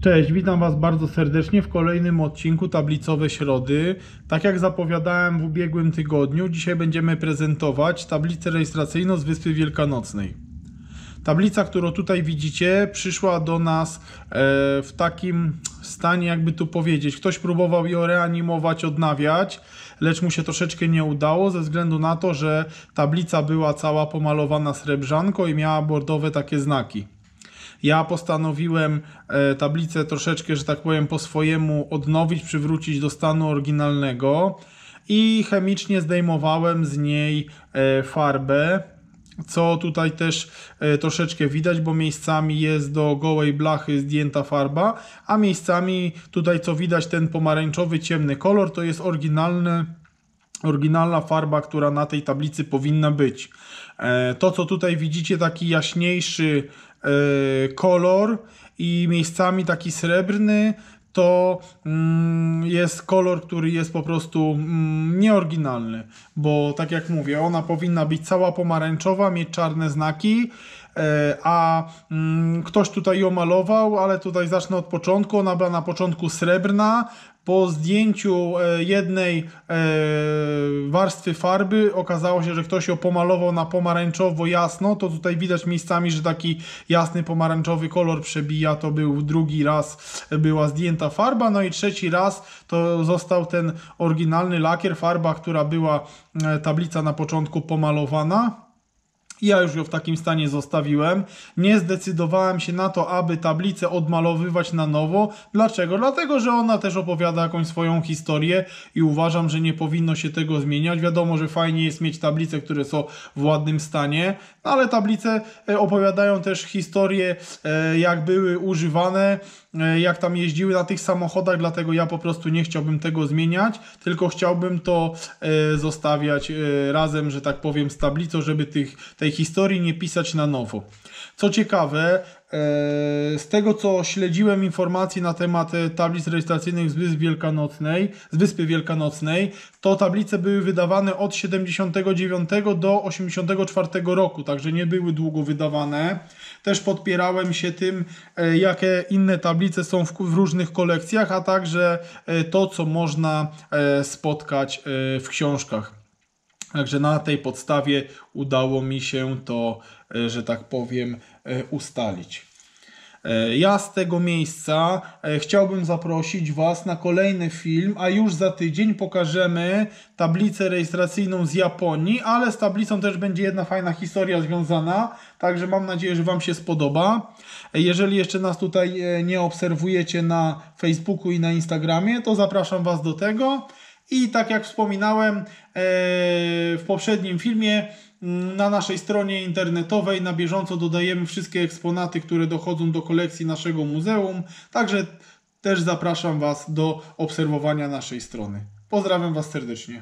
Cześć, witam Was bardzo serdecznie w kolejnym odcinku Tablicowe Środy. Tak jak zapowiadałem w ubiegłym tygodniu, dzisiaj będziemy prezentować tablicę rejestracyjną z Wyspy Wielkanocnej. Tablica, którą tutaj widzicie, przyszła do nas e, w takim stanie, jakby tu powiedzieć. Ktoś próbował ją reanimować, odnawiać, lecz mu się troszeczkę nie udało ze względu na to, że tablica była cała pomalowana srebrzanko i miała bordowe takie znaki. Ja postanowiłem e, tablicę troszeczkę, że tak powiem, po swojemu odnowić, przywrócić do stanu oryginalnego i chemicznie zdejmowałem z niej e, farbę, co tutaj też e, troszeczkę widać, bo miejscami jest do gołej blachy zdjęta farba, a miejscami tutaj co widać ten pomarańczowy ciemny kolor to jest oryginalny oryginalna farba, która na tej tablicy powinna być. E, to, co tutaj widzicie, taki jaśniejszy e, kolor i miejscami taki srebrny, to mm, jest kolor, który jest po prostu mm, nieoryginalny, bo tak jak mówię, ona powinna być cała pomarańczowa, mieć czarne znaki, e, a mm, ktoś tutaj ją malował, ale tutaj zacznę od początku, ona była na początku srebrna, po zdjęciu e, jednej e, warstwy farby okazało się, że ktoś ją pomalował na pomarańczowo jasno, to tutaj widać miejscami, że taki jasny pomarańczowy kolor przebija, to był drugi raz była zdjęta farba, no i trzeci raz to został ten oryginalny lakier, farba, która była e, tablica na początku pomalowana ja już ją w takim stanie zostawiłem. Nie zdecydowałem się na to, aby tablicę odmalowywać na nowo. Dlaczego? Dlatego, że ona też opowiada jakąś swoją historię i uważam, że nie powinno się tego zmieniać. Wiadomo, że fajnie jest mieć tablice, które są w ładnym stanie, ale tablice e, opowiadają też historię, e, jak były używane, e, jak tam jeździły na tych samochodach, dlatego ja po prostu nie chciałbym tego zmieniać, tylko chciałbym to zostawiać razem, że tak powiem, z tablicą, żeby tych, tej tej historii nie pisać na nowo. Co ciekawe, e, z tego co śledziłem informacji na temat e, tablic rejestracyjnych z Wyspy Wielkanocnej, z Wyspy Wielkanocnej, to tablice były wydawane od 79 do 84 roku, także nie były długo wydawane. Też podpierałem się tym, e, jakie inne tablice są w, różnych kolekcjach, a także to, co można spotkać w książkach. Także na tej podstawie udało mi się to, e, że tak powiem, e, ustalić. E, ja z tego miejsca chciałbym zaprosić Was na kolejny film, a już za tydzień pokażemy tablicę rejestracyjną z Japonii, ale z tablicą też będzie jedna fajna historia związana, także mam nadzieję, że Wam się spodoba. Jeżeli jeszcze nas tutaj nie obserwujecie na Facebooku i na Instagramie, to zapraszam Was do tego. I tak jak wspominałem e, w poprzednim filmie, mm, na naszej stronie internetowej na bieżąco dodajemy wszystkie eksponaty, które dochodzą do kolekcji naszego muzeum. Także też zapraszam Was do obserwowania naszej strony. Pozdrawiam Was serdecznie.